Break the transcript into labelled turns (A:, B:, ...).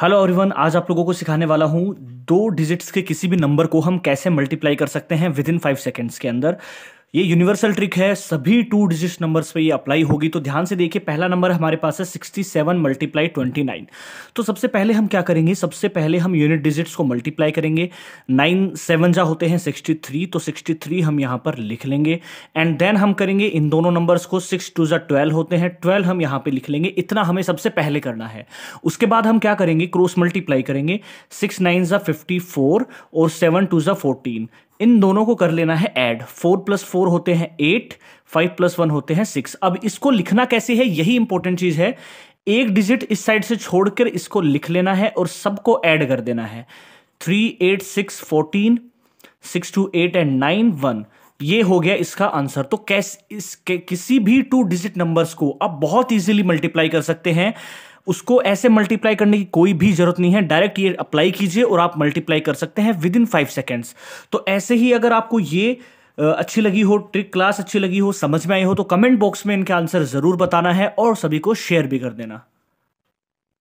A: hello everyone आज आप लोगों को सिखाने वाला हूँ दो डिजिट्स के किसी भी नंबर को हम कैसे मल्टीप्लाई कर सकते हैं विद इन फाइव सेकेंड्स के अंदर ये यूनिवर्सल ट्रिक है सभी टू डिजिट नंबर्स पे ये अप्लाई होगी तो ध्यान से देखिए पहला नंबर हमारे पास है 67 सेवन मल्टीप्लाई ट्वेंटी तो सबसे पहले हम क्या करेंगे सबसे पहले हम यूनिट डिजिट्स को मल्टीप्लाई करेंगे नाइन सेवन जा होते हैं 63 तो 63 हम यहाँ पर लिख लेंगे एंड देन हम करेंगे इन दोनों नंबर्स को सिक्स टू जो ट्वेल्व होते हैं ट्वेल्व हम यहाँ पर लिख लेंगे इतना हमें सबसे पहले करना है उसके बाद हम क्या करेंगे क्रॉस मल्टीप्लाई करेंगे सिक्स नाइन जा फिफ्टी और सेवन टू जो फोर्टीन इन दोनों को कर लेना है ऐड फोर प्लस फोर होते हैं एट फाइव प्लस वन होते हैं सिक्स अब इसको लिखना कैसे है यही इंपॉर्टेंट चीज़ है एक डिजिट इस साइड से छोड़कर इसको लिख लेना है और सबको ऐड कर देना है three eight six fourteen six two eight and nine one ये हो गया इसका आंसर तो कैस इस किसी भी टू डिजिट नंबर्स को आप बहुत इजीली मल्टीप्लाई कर सकते हैं उसको ऐसे मल्टीप्लाई करने की कोई भी जरूरत नहीं है डायरेक्ट ये अप्लाई कीजिए और आप मल्टीप्लाई कर सकते हैं विद इन फाइव सेकेंड्स तो ऐसे ही अगर आपको ये अच्छी लगी हो ट्रिक क्लास अच्छी लगी हो समझ में आई हो तो कमेंट बॉक्स में इनका आंसर ज़रूर बताना है और सभी को शेयर भी कर देना